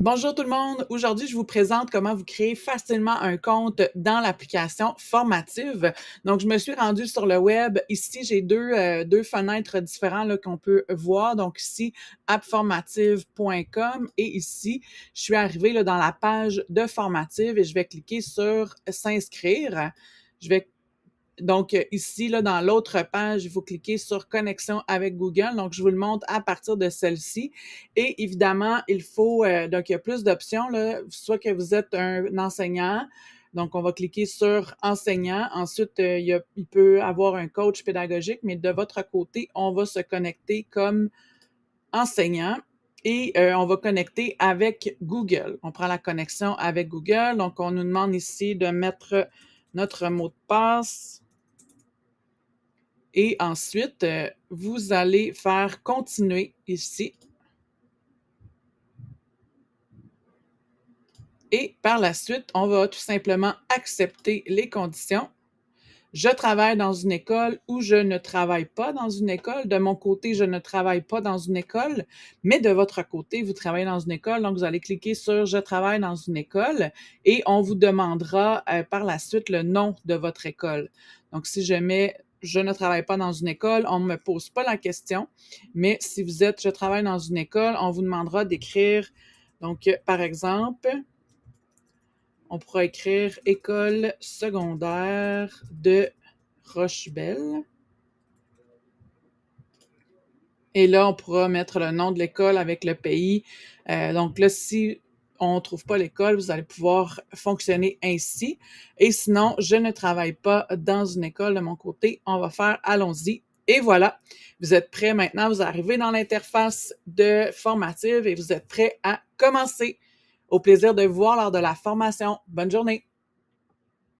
Bonjour tout le monde. Aujourd'hui, je vous présente comment vous créez facilement un compte dans l'application formative. Donc, je me suis rendue sur le web. Ici, j'ai deux, euh, deux fenêtres différentes qu'on peut voir. Donc, ici, appformative.com et ici, je suis arrivée là, dans la page de formative et je vais cliquer sur s'inscrire. Je vais donc, euh, ici, là, dans l'autre page, il faut cliquer sur Connexion avec Google. Donc, je vous le montre à partir de celle-ci. Et évidemment, il faut, euh, donc, il y a plus d'options, soit que vous êtes un enseignant, donc, on va cliquer sur enseignant. Ensuite, il euh, il, y peut avoir un coach pédagogique, mais de votre côté, on va se connecter comme enseignant et on va connecter avec Google. On prend la connexion avec Google. Donc, on nous demande ici de mettre notre mot de passe. Et ensuite, euh, vous allez faire continuer ici. Et par la suite, on va tout simplement accepter les conditions. Je travaille dans une école ou je ne travaille pas dans une école. De mon côté, je ne travaille pas dans une école, mais de votre côté, vous travaillez dans une école. Donc, vous allez cliquer sur Je travaille dans une école et on vous demandera euh, par la suite le nom de votre école. Donc, si je mets je ne travaille pas dans une école, on ne me pose pas la question, mais si vous êtes je travaille dans une école, on vous demandera d'écrire, donc euh, par exemple, on pourra écrire école secondaire de Rochebelle. Et là, on pourra mettre le nom de l'école avec le pays. Euh, donc là, si on ne trouve pas l'école, vous allez pouvoir fonctionner ainsi. Et sinon, je ne travaille pas dans une école de mon côté. On va faire allons-y. Et voilà, vous êtes prêts maintenant, vous arrivez dans l'interface de formative et vous êtes prêts à commencer. Au plaisir de vous voir lors de la formation. Bonne journée.